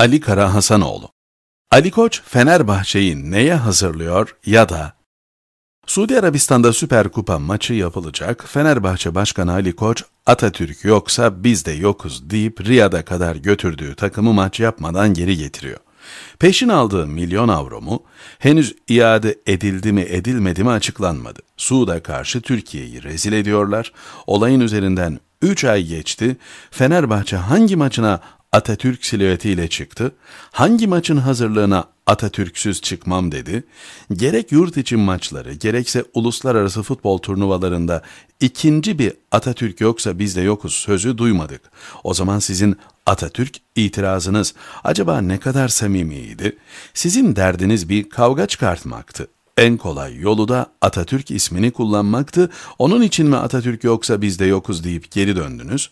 Ali Kara Hasanoğlu Ali Koç, Fenerbahçe'yi neye hazırlıyor ya da Suudi Arabistan'da Süper Kupa maçı yapılacak. Fenerbahçe Başkanı Ali Koç, Atatürk yoksa biz de yokuz deyip Riyad'a kadar götürdüğü takımı maç yapmadan geri getiriyor. Peşin aldığı milyon avro mu, henüz iade edildi mi edilmedi mi açıklanmadı. Suud'a karşı Türkiye'yi rezil ediyorlar. Olayın üzerinden 3 ay geçti. Fenerbahçe hangi maçına Atatürk silüetiyle çıktı, hangi maçın hazırlığına Atatürk'süz çıkmam dedi, gerek yurt içi maçları gerekse uluslararası futbol turnuvalarında ikinci bir Atatürk yoksa biz de yokuz sözü duymadık. O zaman sizin Atatürk itirazınız acaba ne kadar samimiydi? Sizin derdiniz bir kavga çıkartmaktı. En kolay yolu da Atatürk ismini kullanmaktı. Onun için mi Atatürk yoksa biz de yokuz deyip geri döndünüz?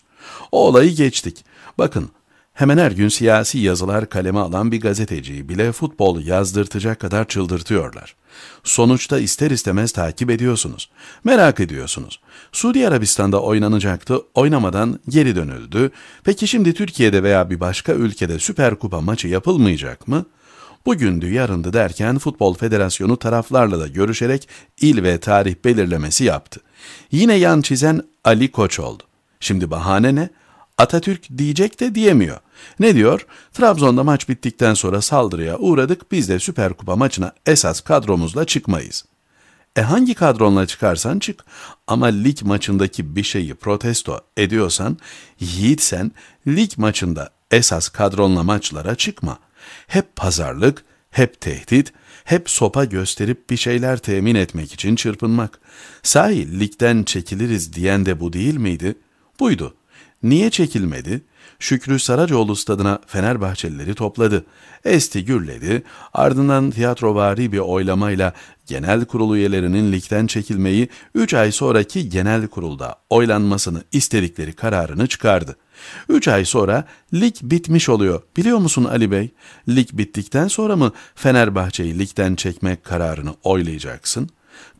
O olayı geçtik. Bakın Hemen her gün siyasi yazılar kaleme alan bir gazeteciyi bile futbol yazdırtacak kadar çıldırtıyorlar. Sonuçta ister istemez takip ediyorsunuz. Merak ediyorsunuz. Suudi Arabistan'da oynanacaktı, oynamadan geri dönüldü. Peki şimdi Türkiye'de veya bir başka ülkede Süper Kupa maçı yapılmayacak mı? Bugündü yarındı derken Futbol Federasyonu taraflarla da görüşerek il ve tarih belirlemesi yaptı. Yine yan çizen Ali Koç oldu. Şimdi bahane ne? Atatürk diyecek de diyemiyor. Ne diyor? Trabzon'da maç bittikten sonra saldırıya uğradık biz de Süper Kupa maçına esas kadromuzla çıkmayız. E hangi kadronla çıkarsan çık ama lig maçındaki bir şeyi protesto ediyorsan yiğitsen lig maçında esas kadronla maçlara çıkma. Hep pazarlık, hep tehdit, hep sopa gösterip bir şeyler temin etmek için çırpınmak. Sahi ligden çekiliriz diyen de bu değil miydi? Buydu. Niye çekilmedi? Şükrü Saracoğlu stadına Fenerbahçelileri topladı. Esti gürledi, ardından tiyatrovari bir oylamayla genel kurul üyelerinin ligden çekilmeyi 3 ay sonraki genel kurulda oylanmasını istedikleri kararını çıkardı. 3 ay sonra lig bitmiş oluyor biliyor musun Ali Bey? Lig bittikten sonra mı Fenerbahçe'yi ligden çekmek kararını oylayacaksın?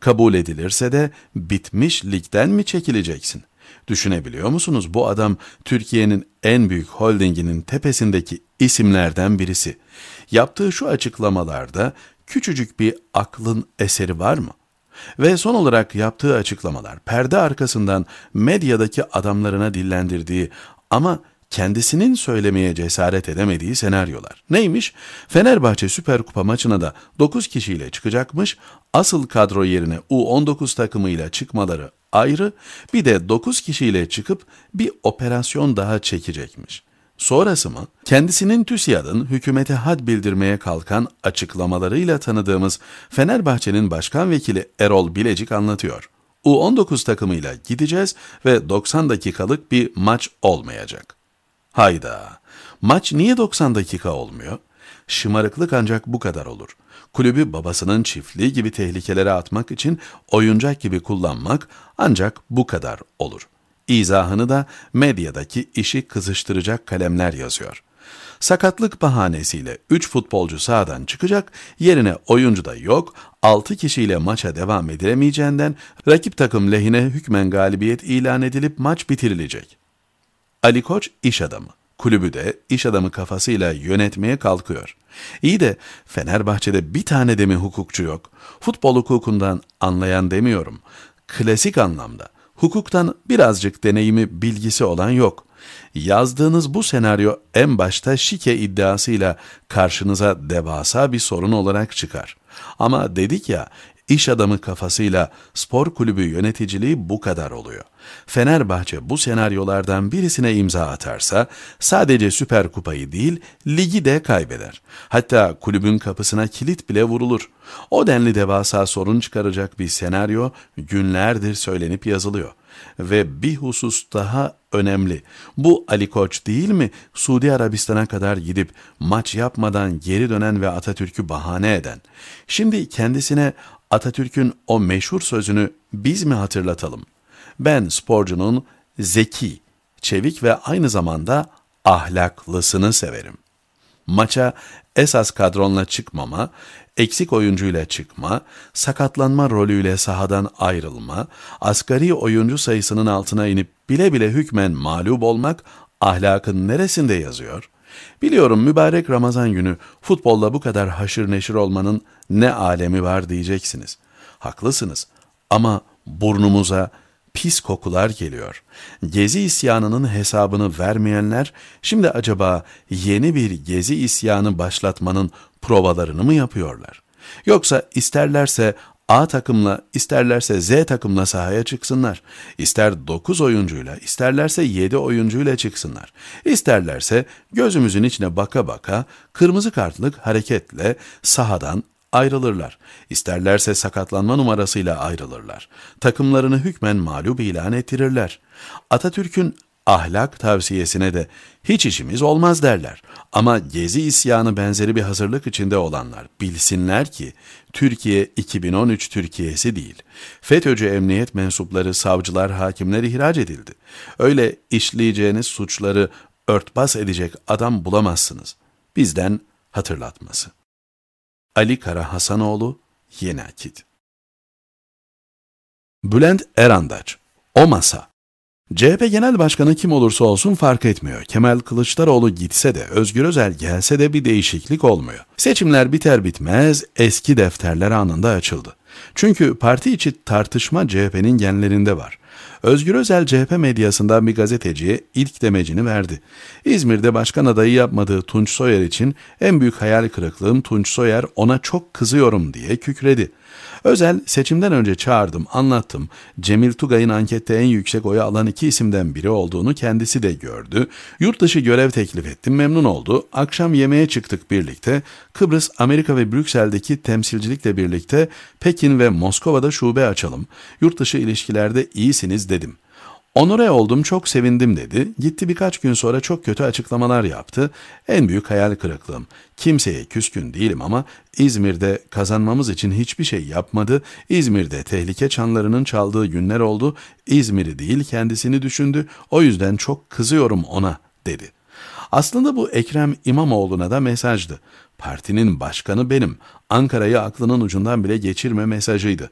Kabul edilirse de bitmiş ligden mi çekileceksin? Düşünebiliyor musunuz? Bu adam Türkiye'nin en büyük holdinginin tepesindeki isimlerden birisi. Yaptığı şu açıklamalarda küçücük bir aklın eseri var mı? Ve son olarak yaptığı açıklamalar perde arkasından medyadaki adamlarına dillendirdiği ama kendisinin söylemeye cesaret edemediği senaryolar. Neymiş? Fenerbahçe Süper Kupa maçına da 9 kişiyle çıkacakmış, asıl kadro yerine U19 takımıyla çıkmaları ayrı, bir de 9 kişiyle çıkıp bir operasyon daha çekecekmiş. Sonrası mı? Kendisinin TÜSİAD'ın hükümete had bildirmeye kalkan açıklamalarıyla tanıdığımız Fenerbahçe'nin başkan vekili Erol Bilecik anlatıyor. U19 takımıyla gideceğiz ve 90 dakikalık bir maç olmayacak. Hayda. Maç niye 90 dakika olmuyor? Şımarıklık ancak bu kadar olur. Kulübü babasının çiftliği gibi tehlikelere atmak için oyuncak gibi kullanmak ancak bu kadar olur. İzahını da medyadaki işi kızıştıracak kalemler yazıyor. Sakatlık bahanesiyle 3 futbolcu sahadan çıkacak, yerine oyuncu da yok, 6 kişiyle maça devam edilemeyeceğinden rakip takım lehine hükmen galibiyet ilan edilip maç bitirilecek. Ali Koç iş adamı. Kulübü de iş adamı kafasıyla yönetmeye kalkıyor. İyi de Fenerbahçe'de bir tane de mi hukukçu yok? Futbol hukukundan anlayan demiyorum. Klasik anlamda hukuktan birazcık deneyimi, bilgisi olan yok. Yazdığınız bu senaryo en başta şike iddiasıyla karşınıza devasa bir sorun olarak çıkar. Ama dedik ya, İş adamı kafasıyla spor kulübü yöneticiliği bu kadar oluyor. Fenerbahçe bu senaryolardan birisine imza atarsa sadece Süper Kupayı değil ligi de kaybeder. Hatta kulübün kapısına kilit bile vurulur. O denli devasa sorun çıkaracak bir senaryo günlerdir söylenip yazılıyor. Ve bir husus daha önemli. Bu Ali Koç değil mi Suudi Arabistan'a kadar gidip maç yapmadan geri dönen ve Atatürk'ü bahane eden? Şimdi kendisine Atatürk'ün o meşhur sözünü biz mi hatırlatalım? Ben sporcunun zeki, çevik ve aynı zamanda ahlaklısını severim. Maça esas kadronla çıkmama, eksik oyuncuyla çıkma, sakatlanma rolüyle sahadan ayrılma, asgari oyuncu sayısının altına inip bile bile hükmen mağlup olmak ahlakın neresinde yazıyor?'' Biliyorum mübarek Ramazan günü futbolla bu kadar haşır neşir olmanın ne alemi var diyeceksiniz. Haklısınız ama burnumuza pis kokular geliyor. Gezi isyanının hesabını vermeyenler şimdi acaba yeni bir gezi isyanı başlatmanın provalarını mı yapıyorlar? Yoksa isterlerse A takımla isterlerse Z takımla sahaya çıksınlar. İster 9 oyuncuyla isterlerse 7 oyuncuyla çıksınlar. İsterlerse gözümüzün içine baka baka kırmızı kartlık hareketle sahadan ayrılırlar. İsterlerse sakatlanma numarasıyla ayrılırlar. Takımlarını hükmen mağlup ilan ettirirler. Atatürk'ün ahlak tavsiyesine de hiç işimiz olmaz derler. Ama gezi isyanı benzeri bir hazırlık içinde olanlar bilsinler ki Türkiye 2013 Türkiye'si değil. FETÖ'cü emniyet mensupları, savcılar, hakimler ihraç edildi. Öyle işleyeceğiniz suçları örtbas edecek adam bulamazsınız. Bizden hatırlatması. Ali Kara Hasanoğlu, Yeni Akit Bülent Erandaç, O Masa CHP Genel Başkanı kim olursa olsun fark etmiyor. Kemal Kılıçdaroğlu gitse de, Özgür Özel gelse de bir değişiklik olmuyor. Seçimler biter bitmez eski defterler anında açıldı. Çünkü parti içi tartışma CHP'nin genlerinde var. Özgür Özel CHP medyasında bir gazeteciye ilk demecini verdi. İzmir'de başkan adayı yapmadığı Tunç Soyer için en büyük hayal kırıklığım Tunç Soyer ona çok kızıyorum diye kükredi. Özel seçimden önce çağırdım, anlattım. Cemil Tugay'ın ankette en yüksek oyu alan iki isimden biri olduğunu kendisi de gördü. Yurt dışı görev teklif ettim, memnun oldu. Akşam yemeğe çıktık birlikte. Kıbrıs, Amerika ve Brüksel'deki temsilcilikle birlikte Pekin ve Moskova'da şube açalım. Yurt dışı ilişkilerde iyisiniz dedim.'' Onore oldum çok sevindim dedi. Gitti birkaç gün sonra çok kötü açıklamalar yaptı. En büyük hayal kırıklığım. Kimseye küskün değilim ama İzmir'de kazanmamız için hiçbir şey yapmadı. İzmir'de tehlike çanlarının çaldığı günler oldu. İzmir'i değil kendisini düşündü. O yüzden çok kızıyorum ona dedi. Aslında bu Ekrem İmamoğlu'na da mesajdı. Partinin başkanı benim. Ankara'yı aklının ucundan bile geçirme mesajıydı.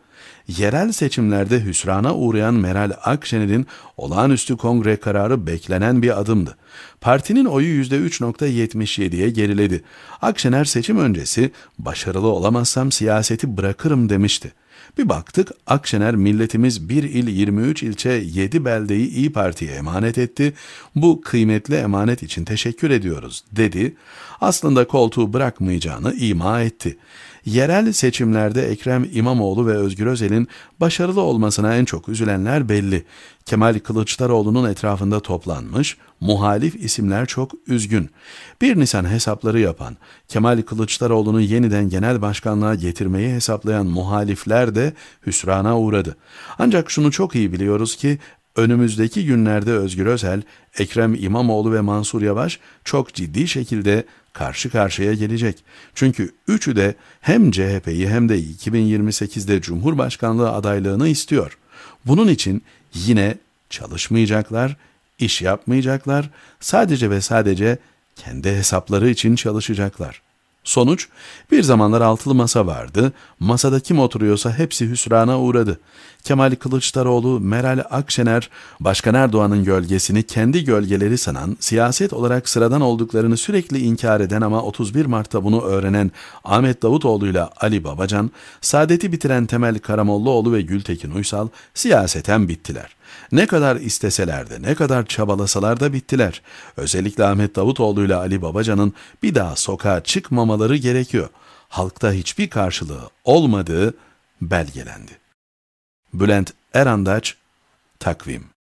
Yerel seçimlerde hüsrana uğrayan Meral Akşener'in olağanüstü kongre kararı beklenen bir adımdı. Partinin oyu %3.77'ye geriledi. Akşener seçim öncesi başarılı olamazsam siyaseti bırakırım demişti. Bir baktık Akşener milletimiz bir il 23 ilçe 7 beldeyi İyi Parti'ye emanet etti. Bu kıymetli emanet için teşekkür ediyoruz dedi. Aslında koltuğu bırakmayacağını ima etti. Yerel seçimlerde Ekrem İmamoğlu ve Özgür Özel'in başarılı olmasına en çok üzülenler belli. Kemal Kılıçdaroğlu'nun etrafında toplanmış, muhalif isimler çok üzgün. 1 Nisan hesapları yapan, Kemal Kılıçdaroğlu'nu yeniden genel başkanlığa getirmeyi hesaplayan muhalifler de hüsrana uğradı. Ancak şunu çok iyi biliyoruz ki Önümüzdeki günlerde Özgür Özel, Ekrem İmamoğlu ve Mansur Yavaş çok ciddi şekilde karşı karşıya gelecek. Çünkü üçü de hem CHP'yi hem de 2028'de Cumhurbaşkanlığı adaylığını istiyor. Bunun için yine çalışmayacaklar, iş yapmayacaklar, sadece ve sadece kendi hesapları için çalışacaklar. Sonuç, bir zamanlar altılı masa vardı, masada kim oturuyorsa hepsi hüsrana uğradı. Kemal Kılıçdaroğlu, Meral Akşener, Başkan Erdoğan'ın gölgesini kendi gölgeleri sanan, siyaset olarak sıradan olduklarını sürekli inkar eden ama 31 Mart'ta bunu öğrenen Ahmet Davutoğlu ile Ali Babacan, saadeti bitiren Temel Karamollaoğlu ve Gültekin Uysal siyaseten bittiler. Ne kadar isteseler de, ne kadar çabalasalar da bittiler. Özellikle Ahmet Davutoğlu ile Ali Babacan'ın bir daha sokağa çıkmamaları gerekiyor. Halkta hiçbir karşılığı olmadığı belgelendi. Bülent Erandaç, Takvim